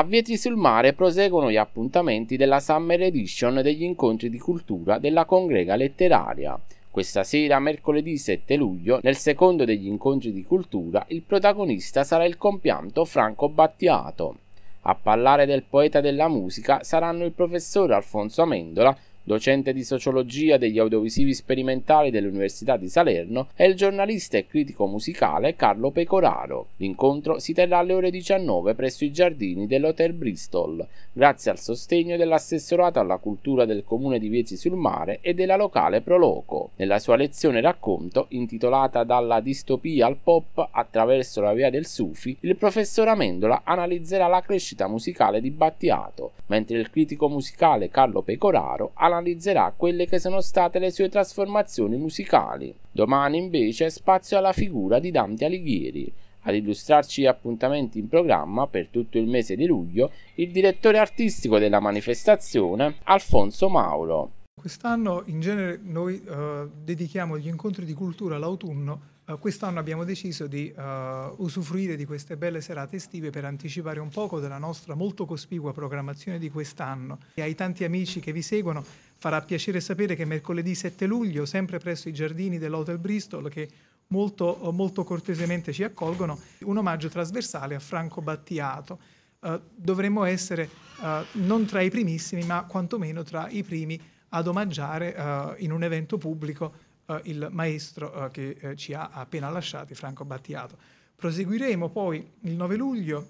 A Vieti sul Mare proseguono gli appuntamenti della Summer Edition degli incontri di cultura della congrega letteraria. Questa sera, mercoledì 7 luglio, nel secondo degli incontri di cultura, il protagonista sarà il compianto Franco Battiato. A parlare del poeta della musica saranno il professore Alfonso Amendola docente di sociologia degli audiovisivi sperimentali dell'Università di Salerno, e il giornalista e critico musicale Carlo Pecoraro. L'incontro si terrà alle ore 19 presso i giardini dell'Hotel Bristol, grazie al sostegno dell'assessorato alla cultura del comune di Viezi sul Mare e della locale Proloco. Nella sua lezione racconto, intitolata Dalla distopia al pop attraverso la via del Sufi, il professor Amendola analizzerà la crescita musicale di Battiato, mentre il critico musicale Carlo Pecoraro analizzerà analizzerà quelle che sono state le sue trasformazioni musicali. Domani invece spazio alla figura di Dante Alighieri. Ad illustrarci gli appuntamenti in programma per tutto il mese di luglio, il direttore artistico della manifestazione, Alfonso Mauro. Quest'anno in genere noi eh, dedichiamo gli incontri di cultura all'autunno eh, quest'anno abbiamo deciso di uh, usufruire di queste belle serate estive per anticipare un poco della nostra molto cospicua programmazione di quest'anno. E ai tanti amici che vi seguono farà piacere sapere che mercoledì 7 luglio, sempre presso i giardini dell'Hotel Bristol, che molto, molto cortesemente ci accolgono, un omaggio trasversale a Franco Battiato. Uh, dovremmo essere non tra i primissimi, ma quantomeno tra i primi ad omaggiare in un evento pubblico eh, il maestro eh, che eh, ci ha appena lasciati, Franco Battiato. Proseguiremo poi il 9 luglio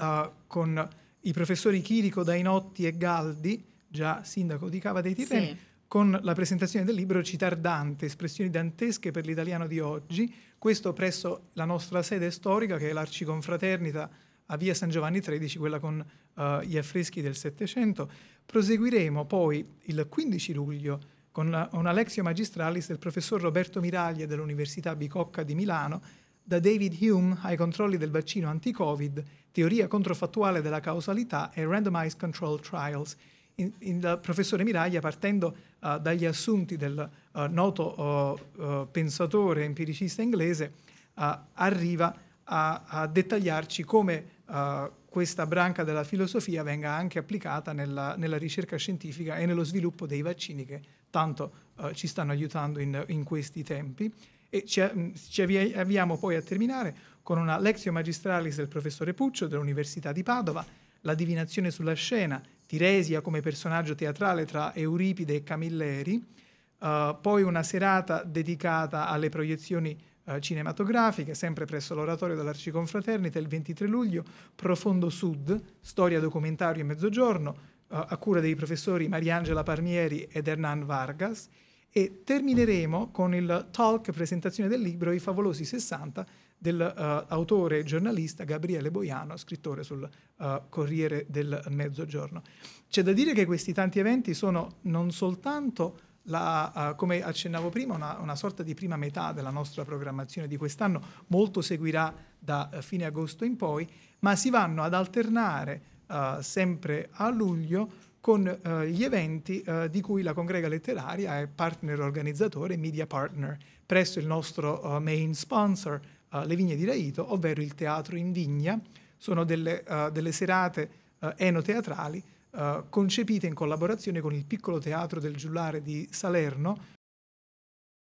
eh, con i professori Chirico, Dainotti e Galdi, già sindaco di Cava dei Tirreni, sì. con la presentazione del libro Citar Dante, espressioni dantesche per l'italiano di oggi, questo presso la nostra sede storica che è l'Arciconfraternita a via San Giovanni XIII, quella con uh, gli affreschi del Settecento. Proseguiremo poi il 15 luglio con un Alexio Magistralis del professor Roberto Miraglia dell'Università Bicocca di Milano, da David Hume ai controlli del vaccino anti-Covid, teoria controfattuale della causalità e randomized control trials. il professore Miraglia, partendo uh, dagli assunti del uh, noto uh, pensatore empiricista inglese, arriva a, a, dettagliarci come questa branca della filosofia venga anche applicata nella, nella ricerca scientifica e nello sviluppo dei vaccini che tanto eh, ci stanno aiutando in, in questi tempi. E ci, ci avviamo poi a terminare con una lezione magistralis del professore Puccio dell'Università di Padova, la divinazione sulla scena, Tiresia come personaggio teatrale tra Euripide e Camilleri, uh, poi una serata dedicata alle proiezioni eh, cinematografiche, sempre presso l'oratorio dell'Arciconfraternita, il 23 luglio, Profondo Sud, storia, documentario e mezzogiorno, eh, a cura dei professori Mariangela Parmieri ed Hernan Vargas. E termineremo con il talk presentazione del libro I favolosi 60 dell'autore eh, uh, giornalista Gabriele Boiano, scrittore sul uh, Corriere del Mezzogiorno. C'è da dire che questi tanti eventi sono non soltanto la, uh, come accennavo prima, una, una, sorta di prima metà della nostra programmazione di quest'anno, molto seguirà da uh, fine agosto in poi, ma si vanno ad alternare uh, sempre a luglio con gli eventi di cui la Congrega Letteraria è partner organizzatore, media partner, presso il nostro main sponsor, le Vigne di Raito, ovvero il Teatro in Vigna. Sono delle, delle serate enoteatrali eh, concepita in collaborazione con il piccolo teatro del Giullare di Salerno